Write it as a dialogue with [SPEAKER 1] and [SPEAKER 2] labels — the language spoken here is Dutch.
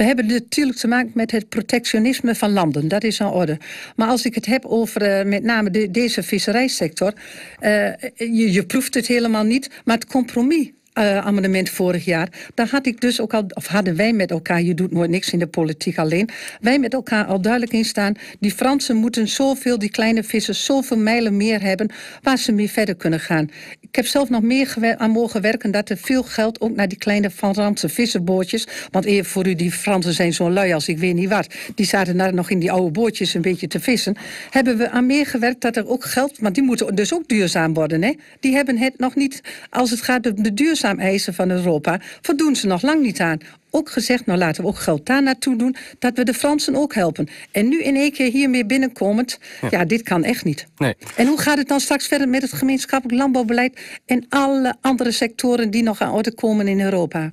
[SPEAKER 1] We hebben natuurlijk te maken met het protectionisme van landen. Dat is aan orde. Maar als ik het heb over eh, met name de, deze visserijsector... Eh, je, je proeft het helemaal niet, maar het compromis eh, amendement vorig jaar. Daar had ik dus ook al, of hadden wij met elkaar, je doet nooit niks in de politiek alleen, wij met elkaar al duidelijk in staan, die Fransen moeten zoveel, die kleine vissers, zoveel mijlen meer hebben waar ze mee verder kunnen gaan. Ik heb zelf nog meer aan mogen werken dat er veel geld ook naar die kleine Franse vissenbootjes. want eer eh, voor u, die Fransen zijn zo lui als ik weet niet wat, die zaten daar nog in die oude bootjes een beetje te vissen, hebben we aan meer gewerkt dat er ook geld, want die moeten dus ook duurzaam worden. Hè? Die hebben het nog niet, als het gaat om de duurzaamheid eisen van Europa voldoen ze nog lang niet aan. Ook gezegd, nou laten we ook geld daar naartoe doen, dat we de Fransen ook helpen. En nu in één keer hiermee binnenkomend, ja. ja, dit kan echt niet. Nee. En hoe gaat het dan straks verder met het gemeenschappelijk landbouwbeleid en alle andere sectoren die nog aan orde komen in Europa?